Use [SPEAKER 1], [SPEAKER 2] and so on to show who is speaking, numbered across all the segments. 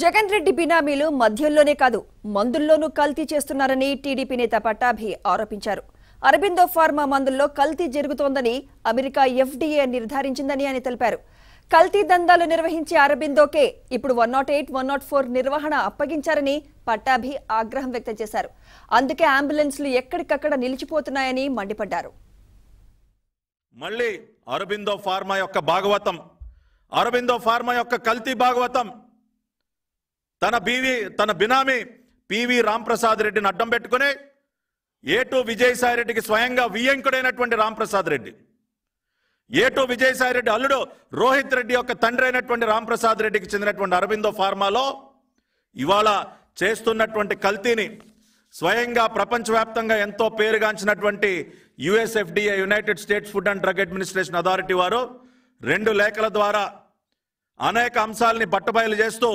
[SPEAKER 1] జగన్ రెడ్డి బినామీలు మద్యంలోనే కాదు మందుల్లోనూ కల్తీ చేస్తున్నారని టీడీపీ నేత పట్టాభి ఆరోపించారు అరబిందో ఫార్మా మందుల్లో కల్తీ జరుగుతోందని అమెరికా ఎఫ్డీఏ నిర్ధారించిందని ఆయన తెలిపారు కల్తీ దందాలు నిర్వహించే అరబిందోకే ఇప్పుడు one not eight one not four నిర్వహణ అప్పగించారని పట్టాభి ఆగ్రహం వ్యక్తం చేశారు అందుకే అంబులెన్స్లు ఎక్కడికక్కడ నిలిచిపోతున్నాయని మండిపడ్డారు
[SPEAKER 2] మళ్ళీ అరబిందో ఫార్మా యొక్క భాగవతం అరబిందో ఫార్మా యొక్క కల్తీ భాగవతం తన బీవి తన బినామి పివి రాంప్రసాద్ రెడ్డిని అడ్డం పెట్టుకుని ఏటు విజయసాయి రెడ్డికి స్వయంగా వియంకుడైనటువంటి రాంప్రసాద్ రెడ్డి ఏటు విజయసాయి రెడ్డి అల్లుడు రోహిత్ రెడ్డి యొక్క తండ్రి అయినటువంటి రాంప్రసాద్ రెడ్డికి చెందినటువంటి అరవిందో ఫార్మాలో ఇవాళ చేస్తున్నటువంటి కల్తీని స్వయంగా ప్రపంచవ్యాప్తంగా ఎంతో పేరుగాంచినటువంటి USFDA United States Food and Drug Administration authority వారు రెండు లేఖల ద్వారా అనేక అంశాలని బట్టబయలు చేస్తూ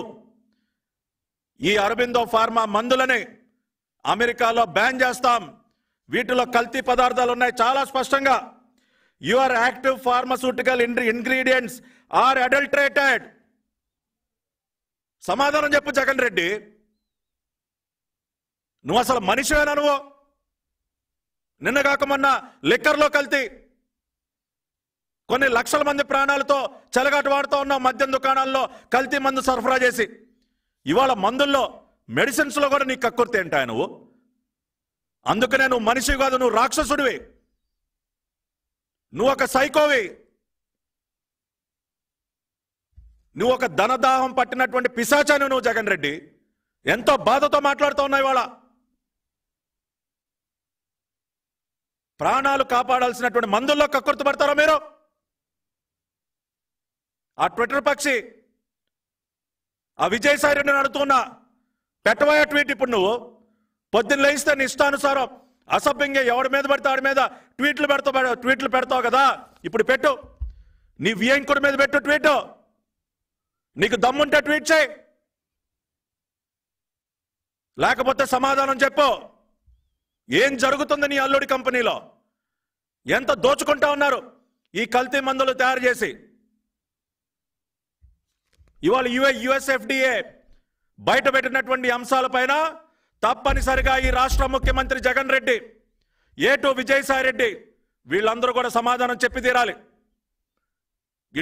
[SPEAKER 2] ఈ అరబిందో ఫార్మా మందులని అమెరికాలో బ్యాన్ చేస్తాం వీటిలో కల్తీ పదార్థాలు ఉన్నాయి చాలా స్పష్టంగా your active pharmaceutical ingredients are adulterated సమాధానం చెప్పు జగన్ రెడ్డి నువ్వు అసలు మనిషివేనా నువ్వు నిన్న కాకమన్నా లిక్కర్లో కల్తీ కొన్ని లక్షల మంది ప్రాణాలతో చెలగాటు వాడుతూ ఉన్న మద్యం దుకాణాల్లో కల్తీ మందు సరఫరా చేసి ఇవాళ మందుల్లో మెడిసిన్స్లో కూడా నీకు కక్కుర్తి ఏంటాయా నువ్వు అందుకనే నువ్వు మనిషి కాదు నువ్వు రాక్షసుడివి నువ్వు ఒక సైకోవి నువ్వు ఒక ధనదాహం పట్టినటువంటి పిశాచాను నువ్వు జగన్ రెడ్డి ఎంతో బాధతో మాట్లాడుతూ ఉన్నావు ఇవాళ ప్రాణాలు కాపాడాల్సినటువంటి మందుల్లో కక్కుర్తి పడతారా మీరు ఆ ట్విట్టర్ పక్షి ఆ విజయసాయి రెడ్డి నడుతున్న పెట్టవా ట్వీట్ ఇప్పుడు నువ్వు పొద్దున్న లేస్తే నీ ఇష్టానుసారం అసభ్యంగా ఎవడి మీద పెడితే ఆడి మీద ట్వీట్లు పెడతావు ట్వీట్లు పెడతావు కదా ఇప్పుడు పెట్టు నీ వియంకుడి మీద పెట్టు ట్వీట్ నీకు దమ్ముంటే ట్వీట్ చేయి లేకపోతే సమాధానం చెప్పు ఏం జరుగుతుంది నీ అల్లుడి కంపెనీలో ఎంత దోచుకుంటా ఉన్నారు ఈ కల్తీ మందులు తయారు చేసి ఇవాళ యుఏ యుఎస్ఎఫ్డిఏ బయట పెట్టినటువంటి అంశాలపైన తప్పనిసరిగా ఈ రాష్ట్ర ముఖ్యమంత్రి జగన్ రెడ్డి ఏటు విజయసాయి రెడ్డి వీళ్ళందరూ కూడా సమాధానం చెప్పి తీరాలి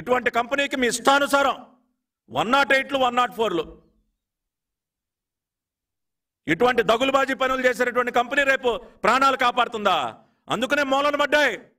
[SPEAKER 2] ఇటువంటి కంపెనీకి మీ ఇష్టానుసారం వన్ నాట్ ఎయిట్లు వన్ నాట్ ఫోర్లు ఇటువంటి దగులుబాజీ పనులు చేసేటటువంటి కంపెనీ రేపు ప్రాణాలు కాపాడుతుందా అందుకనే మూలన పడ్డాయి